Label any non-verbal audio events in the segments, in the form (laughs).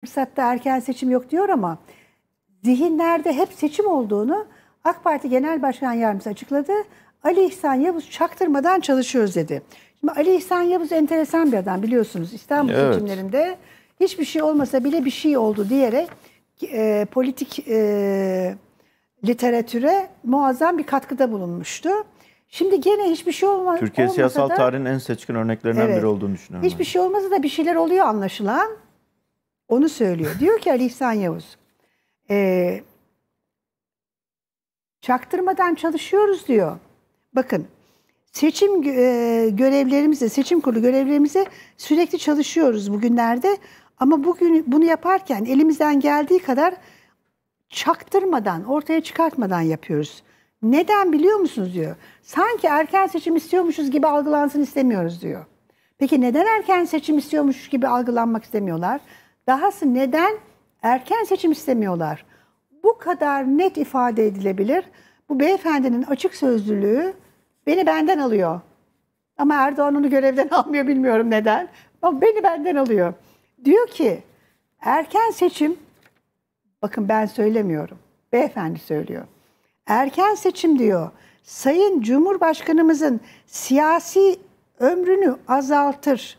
fırsatta erken seçim yok diyor ama zihinlerde hep seçim olduğunu AK Parti Genel Başkan Yardımcısı açıkladı. Ali İhsan Yavuz çaktırmadan çalışıyoruz dedi. Şimdi Ali İhsan Yavuz enteresan bir adam biliyorsunuz. İstanbul evet. seçimlerinde hiçbir şey olmasa bile bir şey oldu diyerek e, politik e, literatüre muazzam bir katkıda bulunmuştu. Şimdi gene hiçbir şey olma, Türkiye olmasa siyasal da, tarihinin en seçkin örneklerinden evet, biri olduğunu düşünüyorum. Hiçbir şey olmasa da bir şeyler oluyor anlaşılan. Onu söylüyor. Diyor ki Ali İhsan Yavuz, e, çaktırmadan çalışıyoruz diyor. Bakın seçim e, görevlerimize, seçim kurulu görevlerimize sürekli çalışıyoruz bugünlerde. Ama bugün bunu yaparken elimizden geldiği kadar çaktırmadan, ortaya çıkartmadan yapıyoruz. Neden biliyor musunuz diyor. Sanki erken seçim istiyormuşuz gibi algılansın istemiyoruz diyor. Peki neden erken seçim istiyormuş gibi algılanmak istemiyorlar? Dahası neden erken seçim istemiyorlar? Bu kadar net ifade edilebilir. Bu beyefendinin açık sözlülüğü beni benden alıyor. Ama Erdoğan onu görevden (laughs) almıyor bilmiyorum neden. Ama beni benden alıyor. Diyor ki erken seçim bakın ben söylemiyorum. Beyefendi söylüyor. Erken seçim diyor. Sayın Cumhurbaşkanımızın siyasi ömrünü azaltır.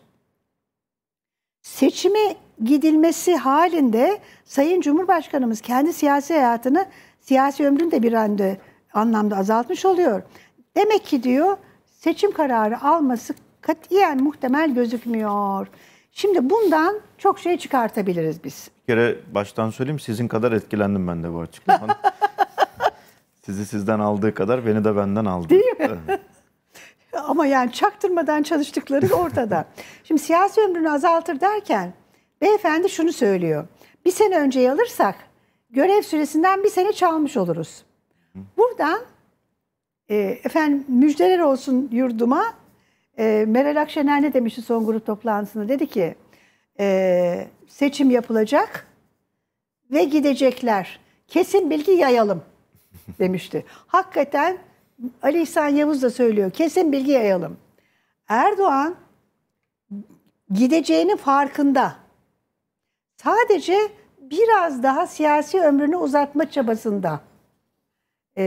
Seçimi gidilmesi halinde Sayın Cumhurbaşkanımız kendi siyasi hayatını, siyasi ömrünü de bir anda anlamda azaltmış oluyor. Demek ki diyor seçim kararı alması katiyen muhtemel gözükmüyor. Şimdi bundan çok şey çıkartabiliriz biz. Bir kere baştan söyleyeyim sizin kadar etkilendim ben de bu açıklamadan. (laughs) Sizi sizden aldığı kadar beni de benden aldı. Değil mi? (laughs) Ama yani çaktırmadan çalıştıkları ortada. Şimdi siyasi ömrünü azaltır derken Beyefendi şunu söylüyor. Bir sene önce alırsak görev süresinden bir sene çalmış oluruz. Buradan e, efendim müjdeler olsun yurduma. E, Meral Akşener ne demişti son grup toplantısında? Dedi ki e, seçim yapılacak ve gidecekler. Kesin bilgi yayalım demişti. (laughs) Hakikaten Ali İhsan Yavuz da söylüyor. Kesin bilgi yayalım. Erdoğan gideceğinin farkında sadece biraz daha siyasi ömrünü uzatma çabasında e,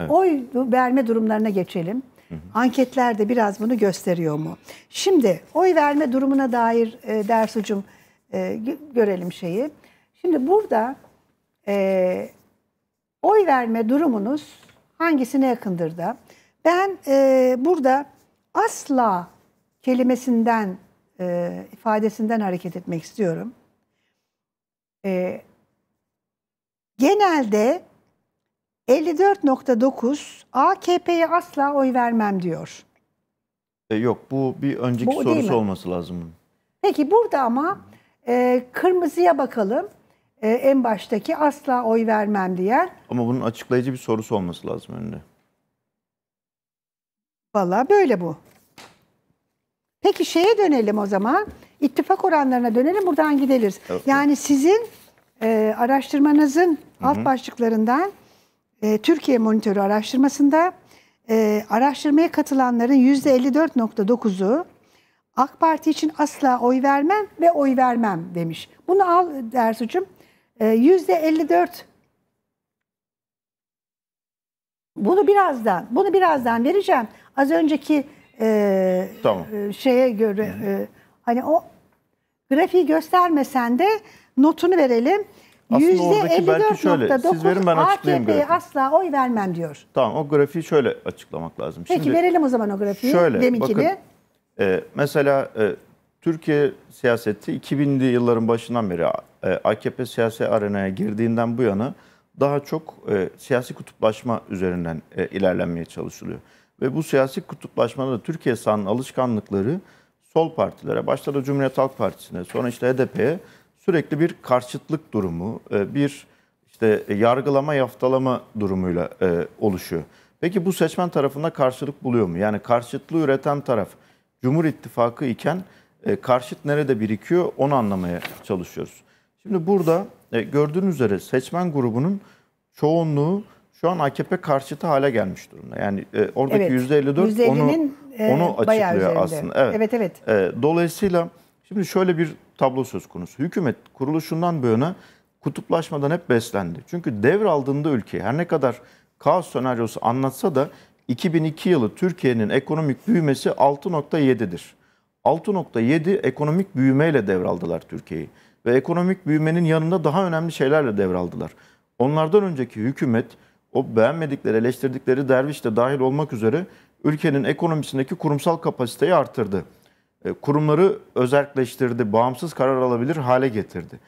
evet. oy verme durumlarına geçelim. Hı hı. Anketler de biraz bunu gösteriyor mu? Şimdi oy verme durumuna dair e, ders ucum e, görelim şeyi. Şimdi burada e, oy verme durumunuz hangisine yakındır da? Ben e, burada asla kelimesinden e, ifadesinden hareket etmek istiyorum. E, genelde 54.9 AKP'ye asla oy vermem diyor. E, yok bu bir önceki bu, sorusu olması lazım. Peki burada ama e, kırmızıya bakalım. E, en baştaki asla oy vermem diyen. Ama bunun açıklayıcı bir sorusu olması lazım önünde. Valla böyle bu. Peki şeye dönelim o zaman. İttifak oranlarına dönelim buradan gideriz. Evet. Yani sizin e, araştırmanızın Hı-hı. alt başlıklarından e, Türkiye Monitörü araştırmasında e, araştırmaya katılanların %54.9'u AK Parti için asla oy vermem ve oy vermem demiş. Bunu al Dersucuğum. E, %54 bunu birazdan, bunu birazdan vereceğim. Az önceki ee, e, tamam. şeye göre e, hani o grafiği göstermesen de notunu verelim. Aslında oradaki belki AKP'ye asla oy vermem diyor. Tamam o grafiği şöyle açıklamak lazım. Peki Şimdi, verelim o zaman o grafiği. Şöyle deminkini. bakın e, mesela e, Türkiye siyaseti 2000'li yılların başından beri e, AKP siyasi arenaya girdiğinden bu yana daha çok e, siyasi kutuplaşma üzerinden e, ilerlenmeye çalışılıyor. Ve bu siyasi kutuplaşmada Türkiye sahanın alışkanlıkları sol partilere, başta da Cumhuriyet Halk Partisi'ne, sonra işte HDP'ye sürekli bir karşıtlık durumu, e, bir işte yargılama, yaftalama durumuyla e, oluşuyor. Peki bu seçmen tarafında karşılık buluyor mu? Yani karşıtlığı üreten taraf Cumhur İttifakı iken e, karşıt nerede birikiyor onu anlamaya çalışıyoruz. Şimdi burada gördüğünüz üzere seçmen grubunun çoğunluğu şu an AKP karşıtı hale gelmiş durumda. Yani e, oradaki evet. %54 onu, e, onu açıklıyor aslında. Evet evet. evet. E, dolayısıyla şimdi şöyle bir tablo söz konusu. Hükümet kuruluşundan bu yana kutuplaşmadan hep beslendi. Çünkü devraldığında ülkeyi. her ne kadar kaos senaryosu anlatsa da 2002 yılı Türkiye'nin ekonomik büyümesi 6.7'dir. 6.7 ekonomik büyümeyle devraldılar Türkiye'yi. Ve ekonomik büyümenin yanında daha önemli şeylerle devraldılar. Onlardan önceki hükümet o beğenmedikleri, eleştirdikleri derviş de dahil olmak üzere ülkenin ekonomisindeki kurumsal kapasiteyi artırdı. E, kurumları özerkleştirdi, bağımsız karar alabilir hale getirdi.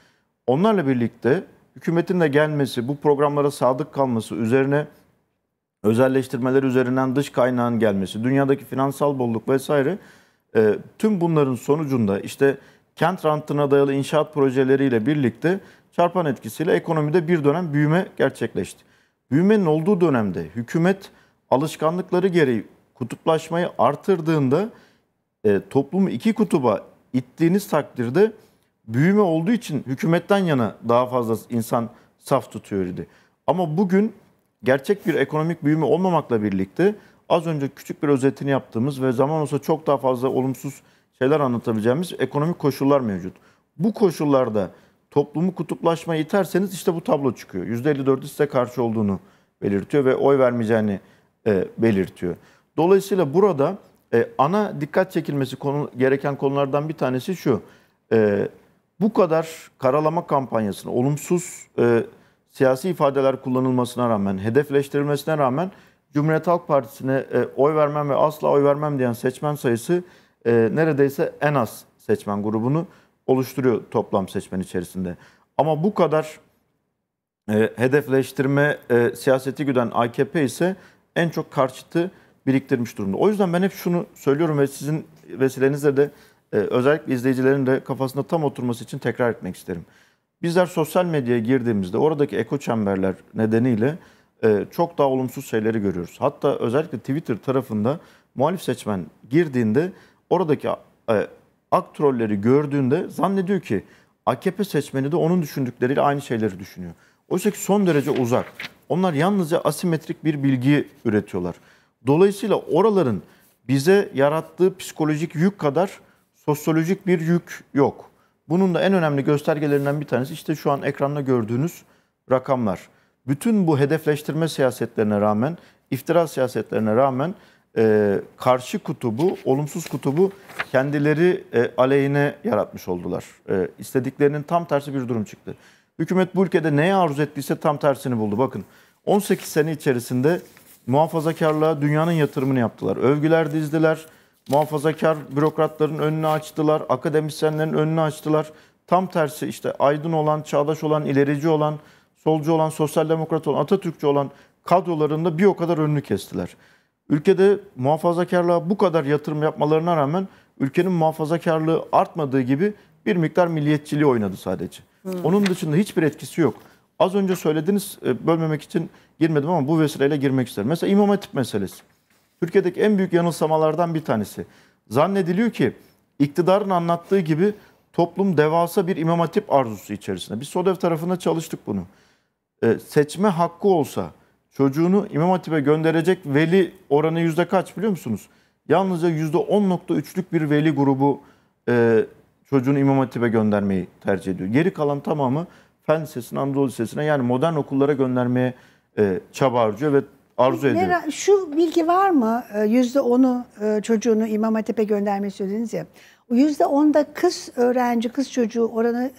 Onlarla birlikte hükümetin de gelmesi, bu programlara sadık kalması, üzerine özelleştirmeler üzerinden dış kaynağın gelmesi, dünyadaki finansal bolluk vesaire e, tüm bunların sonucunda işte kent rantına dayalı inşaat projeleriyle birlikte çarpan etkisiyle ekonomide bir dönem büyüme gerçekleşti. Büyümenin olduğu dönemde hükümet alışkanlıkları gereği kutuplaşmayı artırdığında e, toplumu iki kutuba ittiğiniz takdirde büyüme olduğu için hükümetten yana daha fazla insan saf tutuyor idi. Ama bugün gerçek bir ekonomik büyüme olmamakla birlikte az önce küçük bir özetini yaptığımız ve zaman olsa çok daha fazla olumsuz şeyler anlatabileceğimiz ekonomik koşullar mevcut. Bu koşullarda toplumu kutuplaşmaya iterseniz işte bu tablo çıkıyor. %54'ü size karşı olduğunu belirtiyor ve oy vermeyeceğini e, belirtiyor. Dolayısıyla burada e, ana dikkat çekilmesi konu, gereken konulardan bir tanesi şu. E, bu kadar karalama kampanyasına, olumsuz e, siyasi ifadeler kullanılmasına rağmen, hedefleştirilmesine rağmen Cumhuriyet Halk Partisi'ne e, oy vermem ve asla oy vermem diyen seçmen sayısı e, neredeyse en az seçmen grubunu oluşturuyor toplam seçmen içerisinde. Ama bu kadar e, hedefleştirme e, siyaseti güden AKP ise en çok karşıtı biriktirmiş durumda. O yüzden ben hep şunu söylüyorum ve sizin vesilenizle de e, özellikle izleyicilerin de kafasında tam oturması için tekrar etmek isterim. Bizler sosyal medyaya girdiğimizde oradaki eko çemberler nedeniyle e, çok daha olumsuz şeyleri görüyoruz. Hatta özellikle Twitter tarafında muhalif seçmen girdiğinde oradaki e, ak trolleri gördüğünde zannediyor ki AKP seçmeni de onun düşündükleriyle aynı şeyleri düşünüyor. Oysa ki son derece uzak. Onlar yalnızca asimetrik bir bilgi üretiyorlar. Dolayısıyla oraların bize yarattığı psikolojik yük kadar sosyolojik bir yük yok. Bunun da en önemli göstergelerinden bir tanesi işte şu an ekranda gördüğünüz rakamlar. Bütün bu hedefleştirme siyasetlerine rağmen, iftira siyasetlerine rağmen e, karşı kutubu, olumsuz kutubu kendileri e, aleyhine yaratmış oldular. E, istediklerinin tam tersi bir durum çıktı. Hükümet bu ülkede neye arzu ettiyse tam tersini buldu. Bakın 18 sene içerisinde muhafazakarlığa dünyanın yatırımını yaptılar. Övgüler dizdiler, muhafazakar bürokratların önünü açtılar, akademisyenlerin önünü açtılar. Tam tersi işte aydın olan, çağdaş olan, ilerici olan, solcu olan, sosyal demokrat olan, Atatürkçü olan kadrolarında bir o kadar önünü kestiler. Ülkede muhafazakarlığa bu kadar yatırım yapmalarına rağmen ülkenin muhafazakarlığı artmadığı gibi bir miktar milliyetçiliği oynadı sadece. Hmm. Onun dışında hiçbir etkisi yok. Az önce söylediniz e, bölmemek için girmedim ama bu vesileyle girmek isterim. Mesela İmam Hatip meselesi. Türkiye'deki en büyük yanılsamalardan bir tanesi. Zannediliyor ki iktidarın anlattığı gibi toplum devasa bir İmam Hatip arzusu içerisinde. Biz SODEV tarafında çalıştık bunu. E, seçme hakkı olsa çocuğunu İmam Hatip'e gönderecek veli oranı yüzde kaç biliyor musunuz? Yalnızca yüzde 10.3'lük bir veli grubu e, çocuğunu İmam Hatip'e göndermeyi tercih ediyor. Geri kalan tamamı Fen Lisesi'ne, Anadolu Lisesi'ne yani modern okullara göndermeye e, çaba harcıyor ve arzu ediyor. Nera, şu bilgi var mı? E, yüzde onu e, çocuğunu İmam Hatip'e göndermeyi söylediniz ya. Yüzde onda kız öğrenci, kız çocuğu oranı...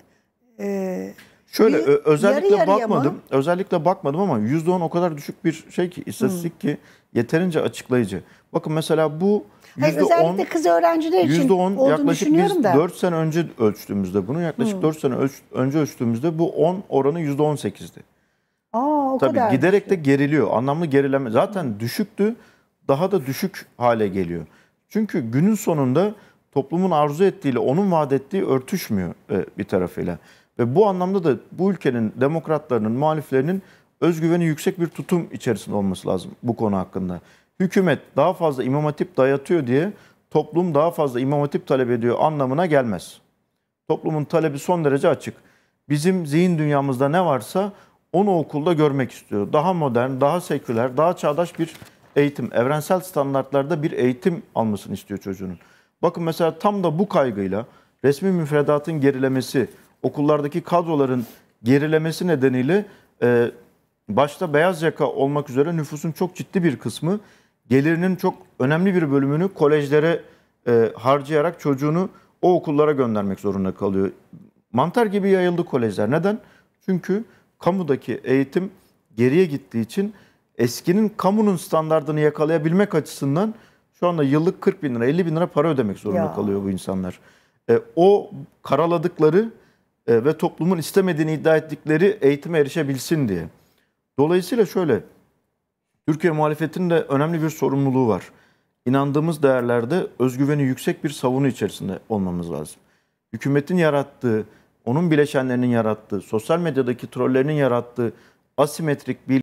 E, Şöyle bir, özellikle yarı bakmadım. Mı? Özellikle bakmadım ama %10 o kadar düşük bir şey ki istatistik hmm. ki yeterince açıklayıcı. Bakın mesela bu %10 Hayır, özellikle kız öğrenciler için %10 yaklaşık biz da. 4 sene önce ölçtüğümüzde bunu yaklaşık hmm. 4 sene ölç, önce ölçtüğümüzde bu 10 oranı %18'di. Aa o Tabii kadar. giderek düşük. de geriliyor. Anlamlı gerileme zaten hmm. düşüktü. Daha da düşük hale geliyor. Çünkü günün sonunda toplumun arzu ettiğiyle onun vaat ettiği örtüşmüyor e, bir tarafıyla. Ve bu anlamda da bu ülkenin demokratlarının, muhaliflerinin özgüveni yüksek bir tutum içerisinde olması lazım bu konu hakkında. Hükümet daha fazla imam hatip dayatıyor diye toplum daha fazla imam hatip talep ediyor anlamına gelmez. Toplumun talebi son derece açık. Bizim zihin dünyamızda ne varsa onu okulda görmek istiyor. Daha modern, daha seküler, daha çağdaş bir eğitim, evrensel standartlarda bir eğitim almasını istiyor çocuğunun. Bakın mesela tam da bu kaygıyla resmi müfredatın gerilemesi, okullardaki kadroların gerilemesi nedeniyle e, başta beyaz yaka olmak üzere nüfusun çok ciddi bir kısmı gelirinin çok önemli bir bölümünü kolejlere e, harcayarak çocuğunu o okullara göndermek zorunda kalıyor. Mantar gibi yayıldı kolejler. Neden? Çünkü kamudaki eğitim geriye gittiği için eskinin kamunun standartını yakalayabilmek açısından şu anda yıllık 40 bin lira 50 bin lira para ödemek zorunda ya. kalıyor bu insanlar. E, o karaladıkları e, ve toplumun istemediğini iddia ettikleri eğitime erişebilsin diye. Dolayısıyla şöyle, Türkiye muhalefetinin de önemli bir sorumluluğu var. İnandığımız değerlerde özgüveni yüksek bir savunu içerisinde olmamız lazım. Hükümetin yarattığı, onun bileşenlerinin yarattığı, sosyal medyadaki trollerinin yarattığı asimetrik bir